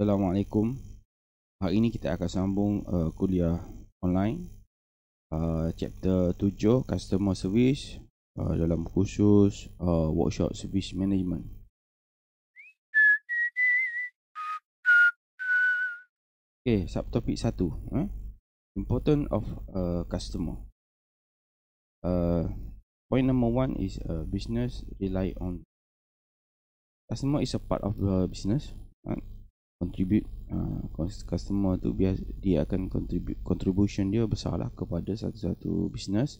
Assalamualaikum. Hari ini kita akan sambung uh, kuliah online uh, chapter 7 customer service uh, dalam khusus uh, workshop service management. Okay, subtopik 1. Eh? Important of uh, customer. Uh, point number 1 is uh, business rely on customer is a part of the uh, business contribute uh, customer tu bias, dia akan contribute contribution dia besar kepada satu-satu business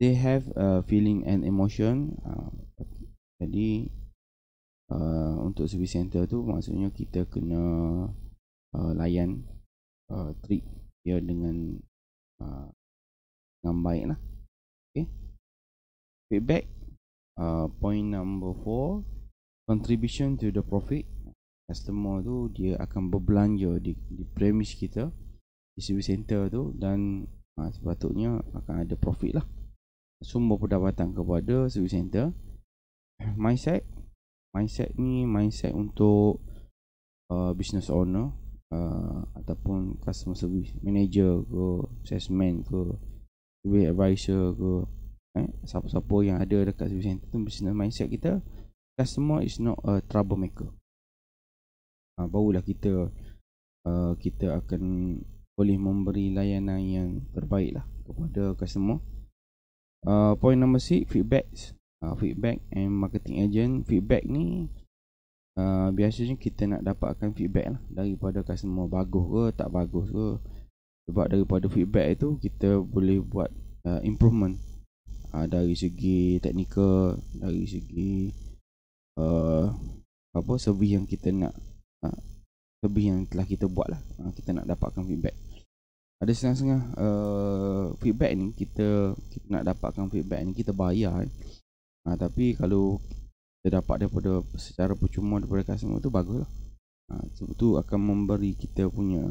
they have a uh, feeling and emotion uh, jadi uh, untuk service center tu maksudnya kita kena uh, layan uh, treat dia dengan uh, dengan baik lah okay. feedback uh, point number 4 contribution to the profit customer tu dia akan berbelanja di, di premise kita service center tu dan ha, sepatutnya akan ada profit lah sumber pendapatan kepada service center mindset mindset ni mindset untuk uh, business owner uh, ataupun customer service manager ke salesman ke service advisor ke eh, siapa-siapa yang ada dekat service center tu business mindset kita customer is not a troublemaker ha, barulah kita uh, kita akan boleh memberi layanan yang terbaik lah kepada customer uh, point number 6 feedback uh, ha, feedback and marketing agent feedback ni uh, biasanya kita nak dapatkan feedback lah daripada customer bagus ke tak bagus ke sebab daripada feedback itu kita boleh buat uh, improvement uh, dari segi teknikal dari segi uh, apa servis yang kita nak Ah, lebih yang telah kita buat lah ah, kita nak dapatkan feedback ada setengah-setengah uh, feedback ni kita, kita nak dapatkan feedback ni kita bayar uh, tapi kalau kita dapat daripada secara percuma daripada customer tu bagus lah uh, tu akan memberi kita punya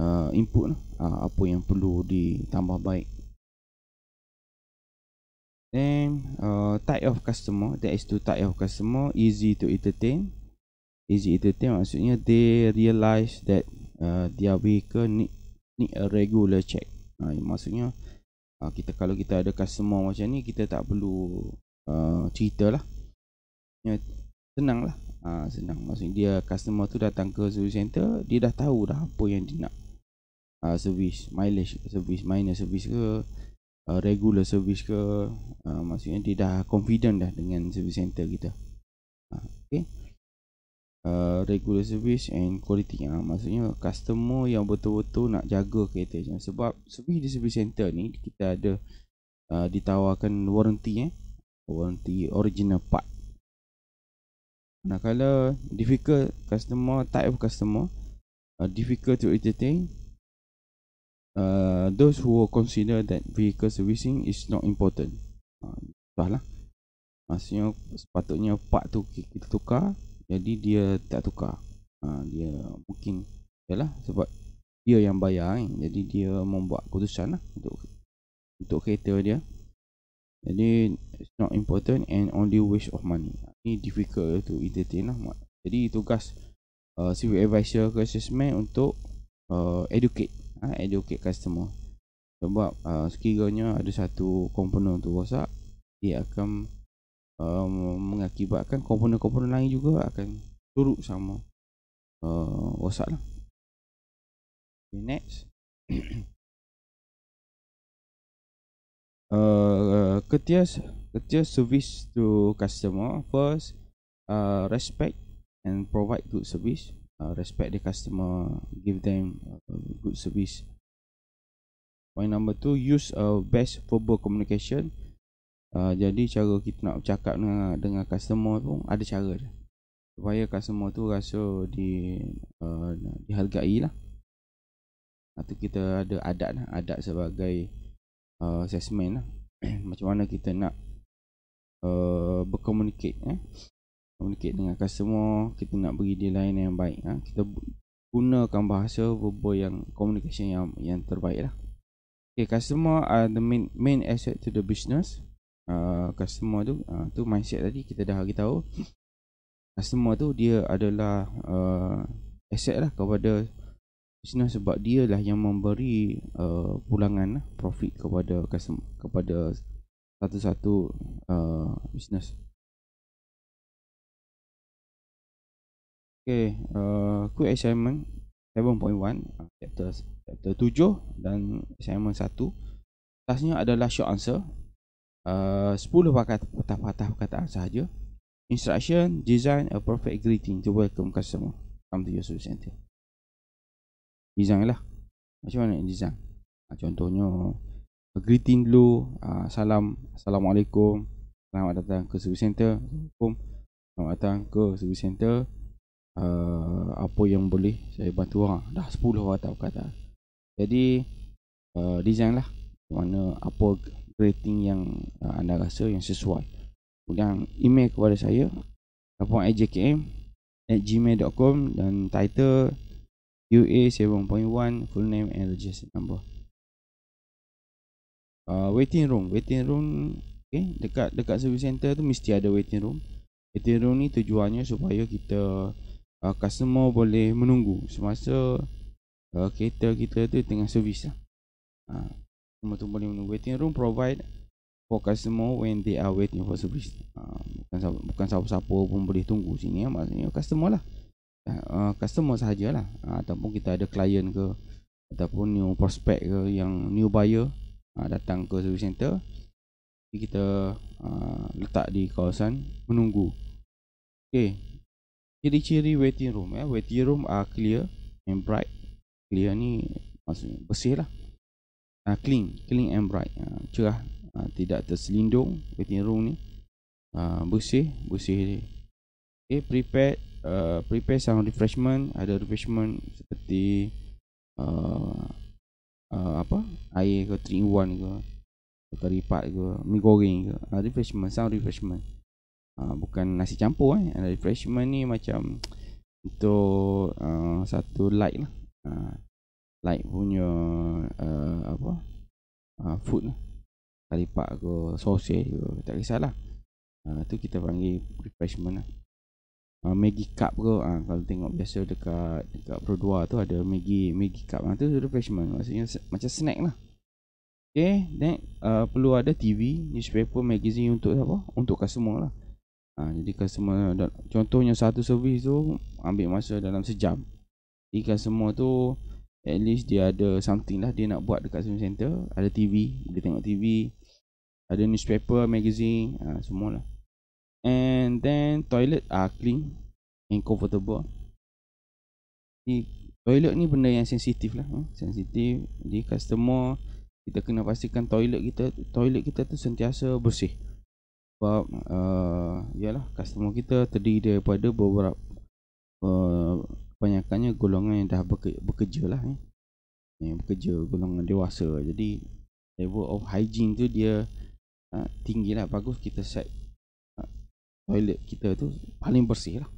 uh, input lah uh, apa yang perlu ditambah baik then uh, type of customer that is to type of customer easy to entertain easy to tell maksudnya they realize that uh, their vehicle need, need a regular check uh, maksudnya uh, kita kalau kita ada customer macam ni kita tak perlu uh, cerita lah ya, senang lah uh, senang maksudnya dia customer tu datang ke service center dia dah tahu dah apa yang dia nak uh, service mileage service minor service ke uh, regular service ke uh, maksudnya dia dah confident dah dengan service center kita uh, okay uh, regular service and quality ah uh, maksudnya customer yang betul-betul nak jaga kereta je. sebab service di service center ni kita ada uh, ditawarkan warranty eh warranty original part Nah kalau difficult customer type of customer uh, difficult to entertain uh, those who consider that vehicle servicing is not important uh, lah maksudnya sepatutnya part tu kita tukar jadi dia tak tukar ha, dia mungkin ialah sebab dia yang bayar eh. jadi dia membuat keputusan lah untuk untuk kereta dia jadi it's not important and only waste of money ini difficult to entertain lah jadi tugas uh, civil advisor ke assessment untuk uh, educate ha, educate customer sebab uh, sekiranya ada satu komponen tu rosak dia akan um, mengakibatkan komponen-komponen lain juga akan turut sama uh, rosak lah okay, next uh, uh, ketias ketias service to customer first uh, respect and provide good service respect the customer give them good service point number two use a best verbal communication Ah, jadi cara kita nak bercakap dengan, dengan customer pun ada cara dia supaya customer tu rasa di uh, ah, dihargai lah atau kita ada adat lah adat sebagai uh, assessment lah macam mana kita nak uh, berkomunikasi eh? komunikasi dengan customer kita nak beri dia lain yang baik ha? kita gunakan bahasa verbal yang communication yang yang terbaik lah okay, customer are the main, main asset to the business Uh, customer tu uh, tu mindset tadi kita dah bagi tahu customer tu dia adalah uh, aset lah kepada bisnes sebab dia lah yang memberi uh, pulangan lah, profit kepada customer kepada satu-satu uh, business Okay, uh, quick assignment 7.1 chapter, chapter 7 dan assignment 1 Tasknya adalah short answer Eh, uh, 10 patah-patah perkataan sahaja instruction design a perfect greeting to welcome customer come to your service center design lah macam mana yang design ah, contohnya a greeting dulu uh, salam assalamualaikum selamat datang ke service center assalamualaikum selamat datang ke service center uh, apa yang boleh saya bantu orang ah, dah 10 patah perkataan jadi uh, design lah mana apa rating yang uh, anda rasa yang sesuai. Kemudian email kepada saya apa@jkm at gmail.com dan title UA 7.1 full name and register number. Uh, waiting room, waiting room okay, dekat dekat service center tu mesti ada waiting room. Waiting room ni tujuannya supaya kita uh, customer boleh menunggu semasa uh, kereta kita tu tengah servis lah. Uh, teman-teman yang waiting room provide for customer when they are waiting for service uh, bukan bukan siapa-siapa pun boleh tunggu sini ya. maksudnya customer lah uh, customer sajalah uh, ataupun kita ada client ke ataupun new prospect ke yang new buyer uh, datang ke service center jadi kita uh, letak di kawasan menunggu Okay, ciri-ciri waiting room ya waiting room are clear and bright clear ni maksudnya bersih lah uh, clean clean and bright uh, cerah uh, tidak terselindung waiting room ni uh, bersih bersih ni eh, okay, prepare uh, prepare some refreshment ada refreshment seperti uh, uh, apa air ke three one ke kari pat ke mi goreng ke uh, refreshment some refreshment uh, bukan nasi campur eh uh, refreshment ni macam untuk uh, satu light lah uh, like punya uh, apa uh, food lah. kalipak ke sausage ke tak kisahlah uh, tu kita panggil refreshment lah uh, Maggi cup ke uh, kalau tengok biasa dekat dekat Pro 2 tu ada Maggi Maggi cup lah. tu refreshment maksudnya macam snack lah Okay, then uh, perlu ada TV, newspaper, magazine untuk apa? Untuk customer lah. Ha, jadi customer contohnya satu servis tu ambil masa dalam sejam. Jadi customer tu At least dia ada something lah dia nak buat dekat swimming center Ada TV, boleh tengok TV Ada newspaper, magazine, uh, ha, semua lah And then toilet ah clean and comfortable Ni toilet ni benda yang sensitif lah eh? Sensitif, jadi customer kita kena pastikan toilet kita toilet kita tu sentiasa bersih sebab uh, yalah customer kita terdiri daripada beberapa uh, kebanyakannya golongan yang dah bekerja lah eh. yang bekerja golongan dewasa jadi level of hygiene tu dia uh, ha, tinggi lah bagus kita set uh, toilet kita tu paling bersih lah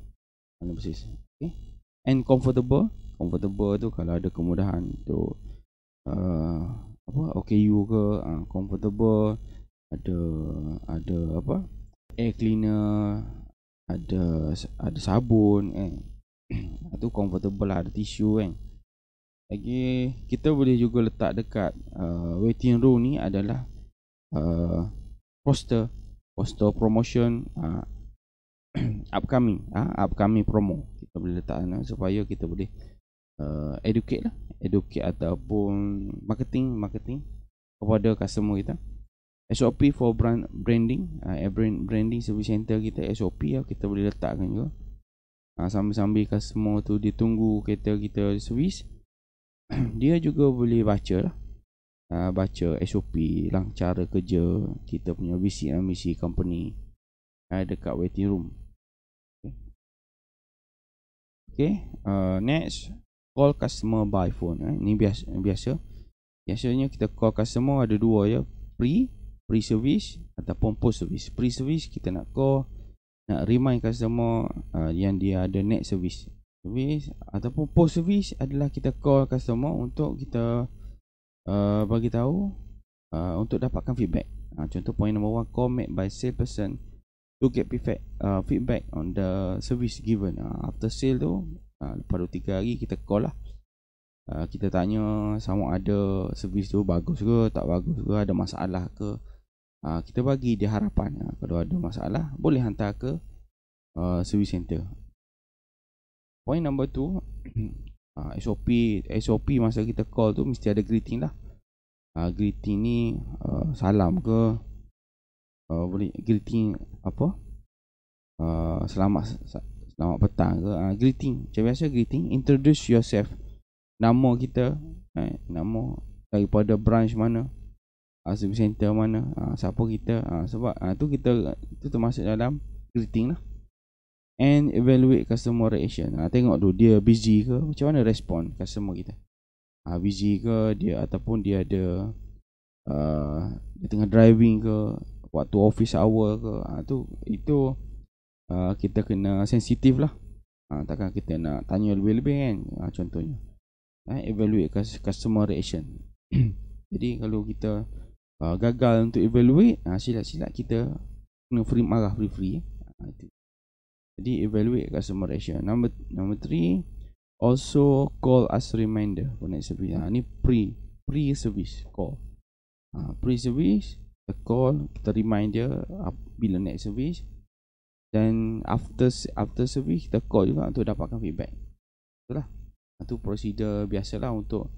paling bersih okay. and comfortable comfortable tu kalau ada kemudahan tu uh, ha, apa you ke uh, comfortable ada ada apa air cleaner ada ada sabun eh tu comfortable lah ada tisu kan lagi kita boleh juga letak dekat uh, waiting room ni adalah uh, poster poster promotion uh, upcoming uh, upcoming promo kita boleh letak sana supaya kita boleh uh, educate lah educate ataupun marketing marketing kepada customer kita SOP for brand branding uh, branding service center kita SOP lah kita boleh letakkan juga uh, sambil-sambil customer tu dia tunggu kereta kita servis dia juga boleh baca lah uh, baca SOP lang cara kerja kita punya visi uh, misi company uh, dekat waiting room Okay, uh, next call customer by phone. Eh. Ini biasa, biasa. Biasanya kita call customer ada dua ya, pre, pre service ataupun post service. Pre service kita nak call nak remind customer uh, yang dia ada net service service ataupun post service adalah kita call customer untuk kita uh, bagi tahu uh, untuk dapatkan feedback uh, contoh point number one call made by sale person to get feedback uh, feedback on the service given uh, after sale tu uh, lepas 2-3 hari kita call lah uh, kita tanya sama ada service tu bagus ke tak bagus ke ada masalah ke Ah, kita bagi dia harapan ah, kalau ada masalah boleh hantar ke uh, service center point number 2 uh, SOP SOP masa kita call tu mesti ada greeting lah uh, greeting ni uh, salam ke uh, boleh greeting apa uh, selamat selamat petang ke uh, greeting macam biasa greeting introduce yourself nama kita eh, nama daripada branch mana asal ah, center mana ha, siapa kita ha, sebab ha, tu kita tu termasuk dalam greeting lah and evaluate customer reaction ha, tengok tu dia busy ke macam mana respon customer kita ha, busy ke dia ataupun dia ada uh, dia tengah driving ke waktu office hour ke ha, tu itu uh, kita kena sensitif lah ha, takkan kita nak tanya lebih-lebih kan ha, contohnya ha, evaluate customer reaction jadi kalau kita uh, gagal untuk evaluate uh, silap-silap kita kena free marah free-free uh, jadi evaluate customer ratio number number three also call as reminder for next service uh, ni pre pre-service call uh, pre-service the call kita remind dia uh, bila next service dan after after service kita call juga untuk dapatkan feedback itulah itu prosedur biasalah untuk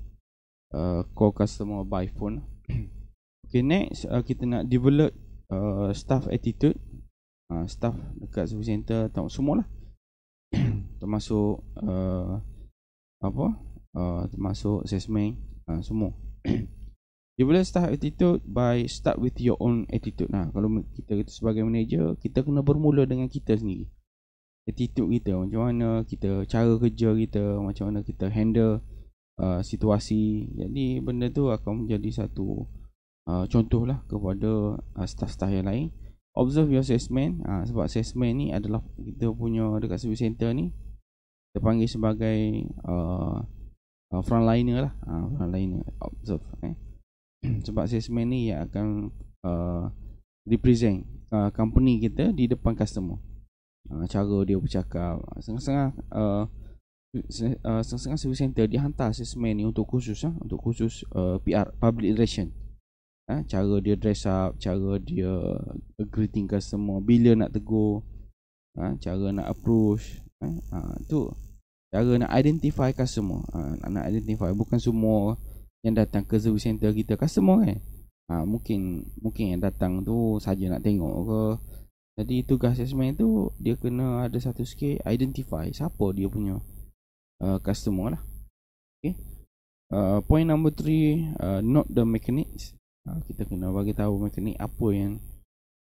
uh, call customer by phone Okay next uh, kita nak develop uh, staff attitude uh, Staff dekat service center atau semua lah Termasuk uh, apa uh, termasuk assessment uh, semua develop staff attitude by start with your own attitude nah kalau kita itu sebagai manager kita kena bermula dengan kita sendiri attitude kita macam mana kita cara kerja kita macam mana kita handle uh, situasi jadi benda tu akan menjadi satu uh, contohlah kepada uh, staff-staff yang lain observe your assessment uh, sebab assessment ni adalah kita punya dekat service center ni kita panggil sebagai uh, uh, frontliner lah uh, frontliner observe eh. sebab assessment ni yang akan uh, represent uh, company kita di depan customer uh, cara dia bercakap sengah-sengah uh, sengah-sengah uh, uh, service center dia assessment ni untuk khusus uh, untuk khusus uh, PR public relation eh, cara dia dress up, cara dia greeting customer, bila nak tegur, eh, cara nak approach, eh, ah, tu cara nak identify customer, ah, ha, nak, nak identify bukan semua yang datang ke service center kita customer kan. Eh. Ah, mungkin mungkin yang datang tu saja nak tengok ke. Jadi tugas assessment tu dia kena ada satu skill identify siapa dia punya uh, customer lah. Okay. Uh, point number three, uh, not the mechanics. Ha, kita kena bagi tahu macam ni apa yang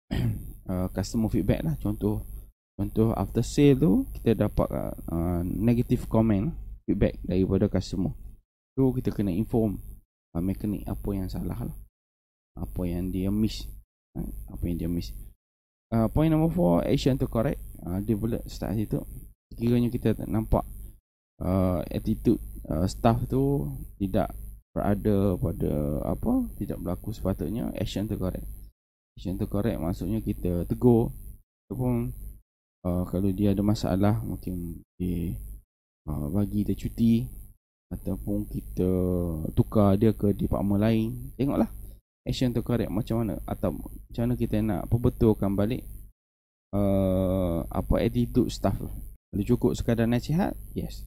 uh, customer feedback lah contoh contoh after sale tu kita dapat uh, uh negative comment feedback daripada customer tu kita kena inform uh, mekanik apa yang salah lah apa yang dia miss ha, apa yang dia miss uh, point number four, action to correct uh, develop start situ kiranya kita nampak uh, attitude uh, staff tu tidak berada pada apa tidak berlaku sepatutnya action to correct action to correct maksudnya kita tegur ataupun uh, kalau dia ada masalah mungkin di uh, bagi dia cuti ataupun kita tukar dia ke department lain tengoklah action to correct macam mana atau macam mana kita nak perbetulkan balik uh, apa attitude staff kalau cukup sekadar nasihat yes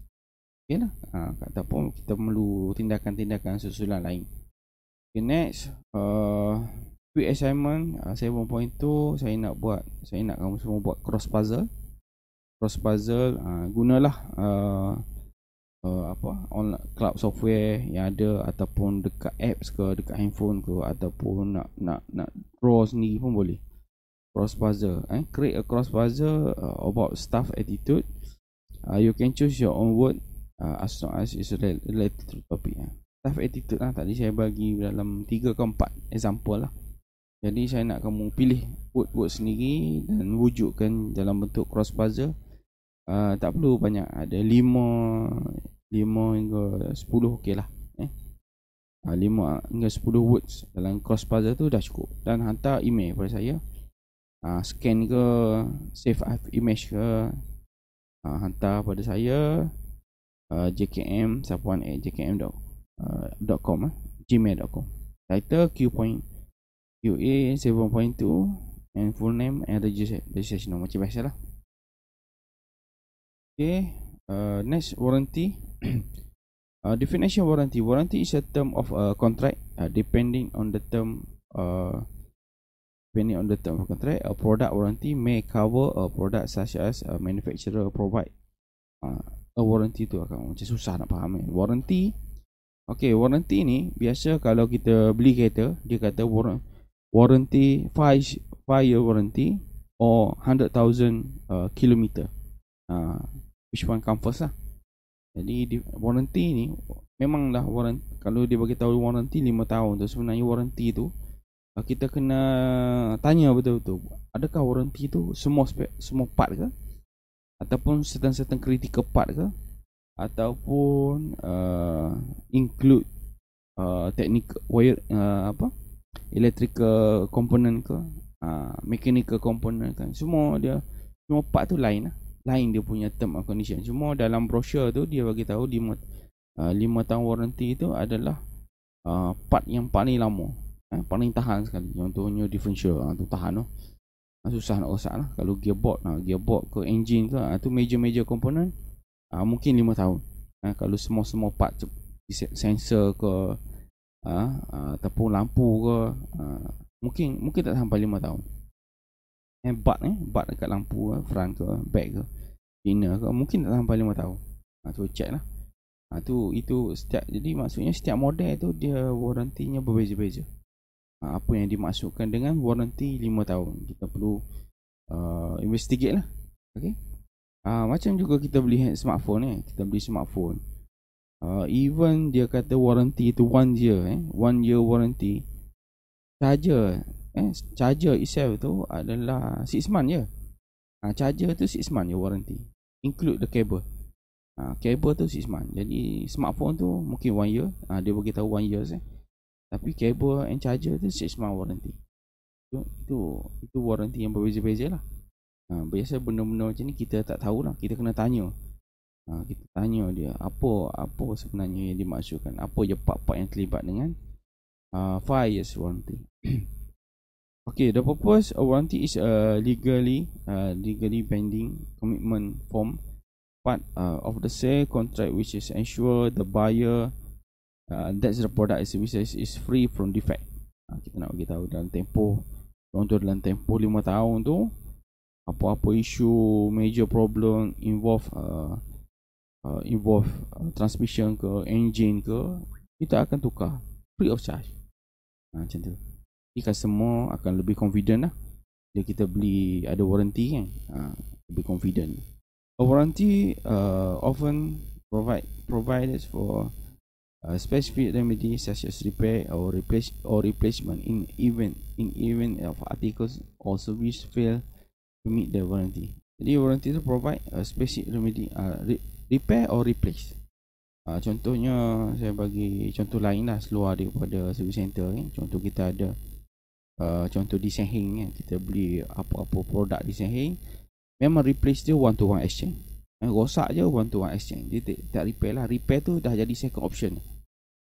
Okay lah. Ha, ataupun kita perlu tindakan-tindakan susulan lain. Okay next. Uh, quick assignment. Uh, ah, 7.2. Saya nak buat. Saya nak kamu semua buat cross puzzle. Cross puzzle. Uh, gunalah. Uh, uh, apa on club software yang ada ataupun dekat apps ke dekat handphone ke ataupun nak nak nak draw sendiri pun boleh cross puzzle eh create a cross puzzle uh, about staff attitude uh, you can choose your own word uh, as long as it's related to topic eh. Tough attitude lah tadi saya bagi dalam 3 ke 4 example lah Jadi saya nak kamu pilih word-word sendiri dan wujudkan dalam bentuk cross puzzle uh, Tak perlu banyak ada 5 5 hingga 10 ok lah eh. Uh, 5 hingga 10 words dalam cross puzzle tu dah cukup Dan hantar email kepada saya uh, Scan ke save image ke uh, Hantar pada saya Uh, jkm sapuan at jkm dot, uh, dot com eh, gmail dot com title q point seven point two and full name and registration number macam biasa lah ok uh, next warranty uh, definition warranty warranty is a term of a uh, contract uh, depending on the term uh, depending on the term of contract a product warranty may cover a product such as a manufacturer provide uh, a warranty tu akan macam susah nak faham eh. Warranty Okay, warranty ni biasa kalau kita beli kereta Dia kata war- warranty 5 year warranty Or 100,000 uh, kilometer uh, Which one come first lah Jadi di, warranty ni Memanglah warranty Kalau dia bagi tahu warranty 5 tahun tu Sebenarnya warranty tu uh, Kita kena tanya betul-betul Adakah warranty tu semua spek, semua part ke ataupun certain-certain critical part ke ataupun uh, include uh, teknik wire uh, apa electrical component ke uh, mechanical component kan semua dia semua part tu lain lah lain dia punya term of condition cuma dalam brochure tu dia bagi tahu 5 uh, tahun warranty tu adalah uh, part yang paling lama eh, paling tahan sekali contohnya differential uh, tu tahan tu Ah, susah nak rosak lah kalau gearbox ha, gearbox ke engine ke ha, tu major-major component ha, mungkin 5 tahun ha, kalau semua-semua part sensor ke ha, ha, ataupun lampu ke ha, mungkin mungkin tak sampai 5 tahun eh, bat eh bat dekat lampu ke eh, front ke back ke inner ke mungkin tak sampai 5 tahun ha, tu check lah ha, tu itu setiap jadi maksudnya setiap model tu dia warantinya berbeza-beza Ah, apa yang dimasukkan dengan warranty 5 tahun kita perlu uh, investigate lah okay. uh, ah, macam juga kita beli smartphone eh. kita beli smartphone uh, even dia kata warranty itu 1 year eh. year warranty charger eh, charger itself tu adalah 6 month je uh, charger tu 6 month je warranty include the cable Ha, cable tu 6 month jadi smartphone tu mungkin 1 year ha, dia bagi tahu 1 year eh tapi kabel and charger tu 6 month warranty so, itu itu warranty yang berbeza-beza lah ha, biasa benda-benda macam ni kita tak tahu lah kita kena tanya ha, kita tanya dia apa apa sebenarnya yang dimaksudkan apa je part-part yang terlibat dengan 5 uh, years warranty Okay, the purpose of warranty is a uh, legally uh, legally binding commitment form part uh, of the sale contract which is ensure the buyer uh, that's the product as we is free from defect uh, kita nak bagi dalam tempoh contoh dalam tempoh 5 tahun tu apa-apa isu major problem involve uh, uh, involve uh, transmission ke engine ke kita akan tukar free of charge ha, macam tu jadi customer akan lebih confident lah bila kita beli ada warranty kan ha, lebih confident a warranty uh, often provide provided for A specific remedy such as repair or replace or replacement in even in event of articles or service fail to meet the warranty. Jadi warranty itu provide a specific remedy uh, re- repair or replace. Uh, contohnya saya bagi contoh lain lah seluar daripada service center eh. contoh kita ada uh, contoh di hang eh. kita beli apa-apa produk di hang memang replace dia one to one exchange eh, rosak je one to one exchange dia tak repair lah repair tu dah jadi second option uh,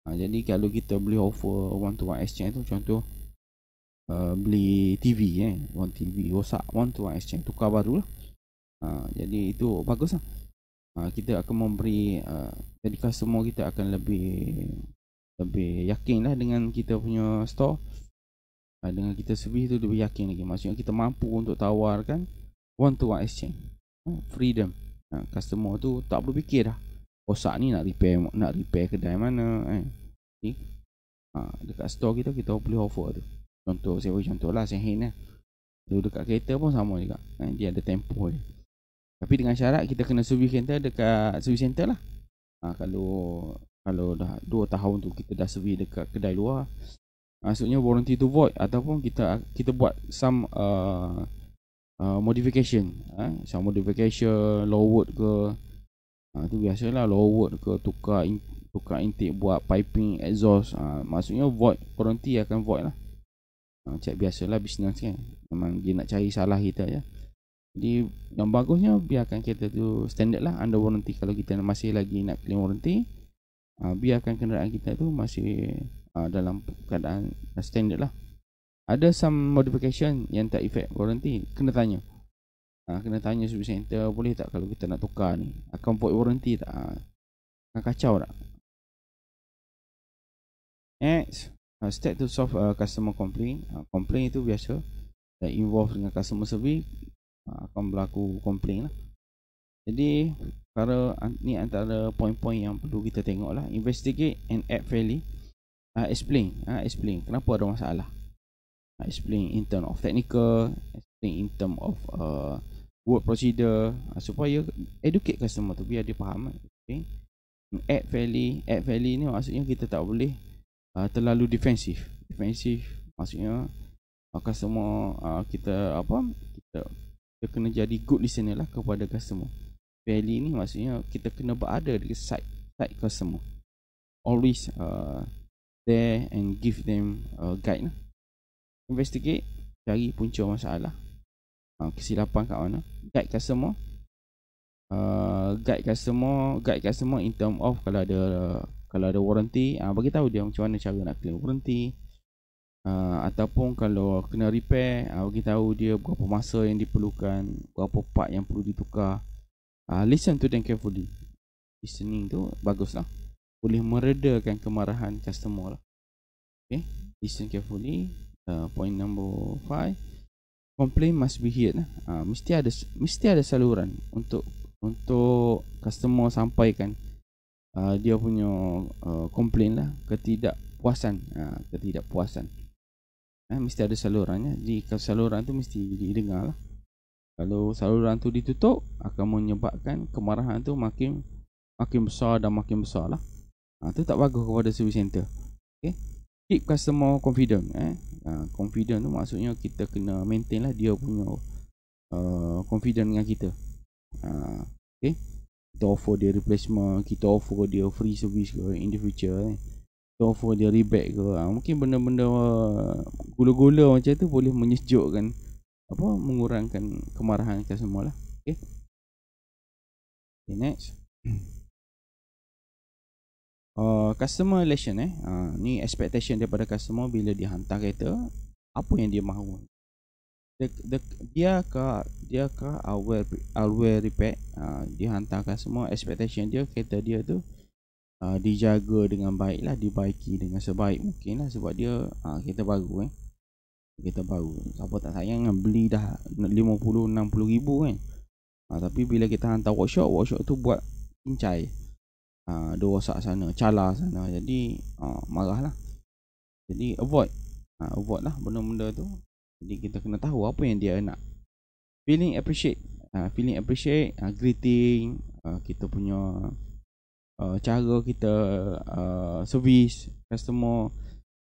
ha, jadi kalau kita boleh offer one to one exchange tu contoh Uh, beli TV eh one TV rosak one to one exchange tukar baru lah uh, jadi itu bagus lah uh, kita akan memberi uh, jadi customer kita akan lebih lebih yakin lah dengan kita punya store uh, dengan kita servis tu lebih yakin lagi maksudnya kita mampu untuk tawarkan one to one exchange uh, freedom uh, customer tu tak perlu fikir dah rosak ni nak repair nak repair kedai mana eh ni ha, dekat store kita kita boleh offer tu contoh saya bagi contoh lah saya hand lah dulu dekat kereta pun sama juga eh, dia ada tempoh dia tapi dengan syarat kita kena service center dekat service center lah ha, kalau kalau dah 2 tahun tu kita dah service dekat kedai luar maksudnya warranty to void ataupun kita kita buat some uh, uh, modification eh, some modification low ke ha, tu biasalah lower ke tukar in, tukar intake buat piping exhaust ha, maksudnya void warranty akan void lah ha, cek biasalah bisnes kan memang dia nak cari salah kita ya jadi yang bagusnya biarkan kereta tu standard lah under warranty kalau kita masih lagi nak claim warranty ha, biarkan kenderaan kita tu masih ha, dalam keadaan standard lah ada some modification yang tak effect warranty kena tanya ha, kena tanya service center boleh tak kalau kita nak tukar ni akan void warranty tak ha, akan kacau tak next uh, step to solve uh, customer complaint uh, complaint itu biasa that involve dengan customer service uh, akan berlaku complaint lah jadi cara ni antara point-point yang perlu kita tengok lah investigate and act fairly uh, explain uh, explain kenapa ada masalah uh, explain in term of technical explain in term of uh, word procedure uh, supaya educate customer tu biar dia faham eh. okay. Hmm, add value add value ni maksudnya kita tak boleh uh, terlalu defensif. Defensif maksudnya uh, customer uh, kita apa kita, kita kena jadi good listener lah kepada customer value ni maksudnya kita kena berada di side side customer always uh, there and give them uh, guide lah. investigate cari punca masalah Ha, kesilapan kat mana guide customer uh, guide customer guide customer in term of kalau ada kalau ada warranty uh, bagi tahu dia macam mana cara nak claim warranty uh, ataupun kalau kena repair uh, bagi tahu dia berapa masa yang diperlukan berapa part yang perlu ditukar uh, listen to them carefully listening tu bagus lah boleh meredakan kemarahan customer lah okay listen carefully uh, point number 5 complain must be heard uh, mesti ada mesti ada saluran untuk untuk customer sampaikan uh, dia punya uh, complain lah ketidakpuasan uh, ketidakpuasan uh, mesti ada salurannya di saluran tu mesti didengar lah kalau saluran tu ditutup akan menyebabkan kemarahan tu makin makin besar dan makin besar lah uh, tu tak bagus kepada service center okay? keep customer confident eh uh, confident tu maksudnya kita kena maintain lah dia punya uh, confident dengan kita uh, okay kita offer dia replacement kita offer dia free service ke in the future eh. kita offer dia rebate ke uh, mungkin benda-benda uh, gula-gula macam tu boleh menyejukkan apa mengurangkan kemarahan customer lah okay okay next Uh, customer relation eh uh, ni expectation daripada customer bila dia hantar kereta apa yang dia mahu dia dia dia ke dia ke our our repair uh, dia hantar customer expectation dia kereta dia tu uh, dijaga dengan baik lah dibaiki dengan sebaik mungkin lah sebab dia uh, kereta baru eh kita baru siapa tak sayang kan beli dah 50 60 ribu kan uh, tapi bila kita hantar workshop workshop tu buat incai ha, dia rosak sana cala sana jadi ha, marahlah jadi avoid ha, avoid lah benda-benda tu jadi kita kena tahu apa yang dia nak feeling appreciate ha, feeling appreciate ha, greeting ha, kita punya Uh, cara kita uh, service customer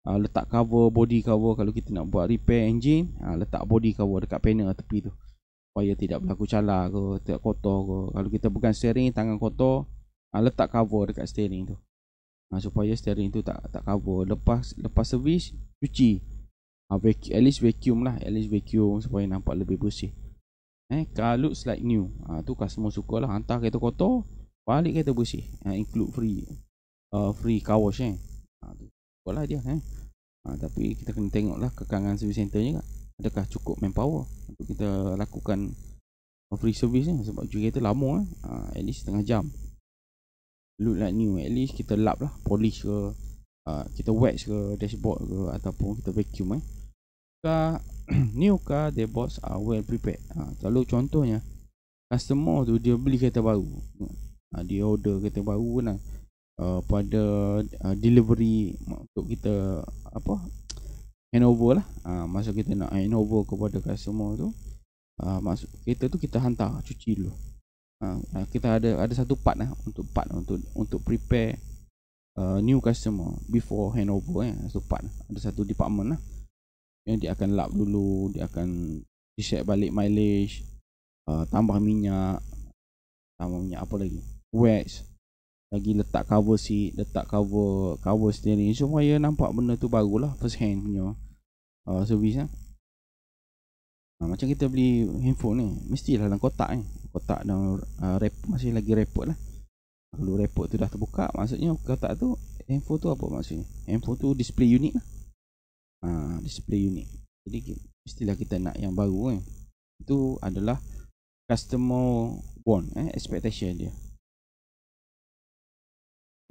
uh, letak cover body cover kalau kita nak buat repair engine uh, letak body cover dekat panel tepi tu supaya tidak berlaku calar ke tidak kotor ke kalau kita bukan sering tangan kotor ha, letak cover dekat steering tu ha, supaya steering tu tak tak cover lepas lepas servis cuci ha, vacu- at least vacuum lah at least vacuum supaya nampak lebih bersih eh kalau slide new ha, tu customer suka lah hantar kereta kotor balik kereta bersih ha, include free uh, free car wash eh ha, tu lah dia eh ha, tapi kita kena tengoklah kekangan service center juga adakah cukup manpower untuk kita lakukan free service ni sebab juga kereta lama eh at least setengah jam look like new at least kita lap lah polish ke uh, kita wax ke dashboard ke ataupun kita vacuum eh car new car the boss are well prepared ha, ah, kalau contohnya customer tu dia beli kereta baru ha, dia order kereta baru kan lah. uh, pada uh, delivery untuk kita apa handover lah ha, masa kita nak handover kepada customer tu uh, masuk kereta tu kita hantar cuci dulu Ha, ha, kita ada ada satu part lah untuk part untuk untuk prepare uh, new customer before handover eh satu part lah. ada satu department lah yang dia akan lap dulu dia akan reset balik mileage uh, tambah minyak tambah minyak apa lagi wax lagi letak cover seat letak cover cover steering supaya nampak benda tu barulah first hand punya uh, service lah Ha, macam kita beli handphone ni Mestilah dalam kotak ni Kotak dan uh, rep, masih lagi repot lah Kalau repot tu dah terbuka Maksudnya kotak tu Handphone tu apa maksudnya Handphone tu display unit lah ha, Display unit Jadi mestilah kita nak yang baru kan Itu adalah Customer want eh, Expectation dia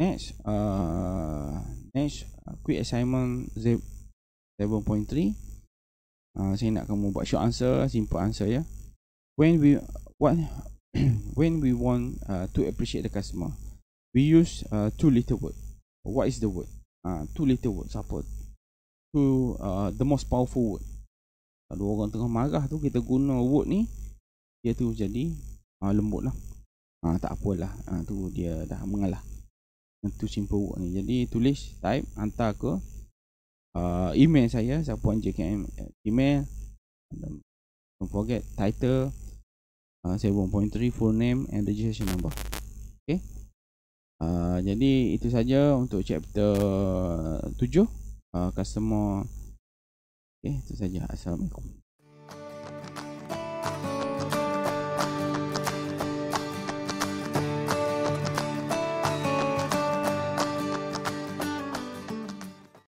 Next uh, Next uh, Quick assignment 7.3 Ah, saya nak kamu buat short answer, lah, simple answer ya. When we what when we want uh, to appreciate the customer, we use uh, two little word. What is the word? Uh, two little word support. Two uh, the most powerful word. Kalau orang tengah marah tu kita guna word ni dia tu jadi uh, lembut lah. Uh, tak apalah. Uh, tu dia dah mengalah. Itu simple word ni. Jadi tulis, type, hantar ke uh, email saya sapuan jkm uh, email don't forget title uh, 7.3 full name and registration number okay uh, jadi itu saja untuk chapter 7 uh, customer okay itu saja assalamualaikum Thank you.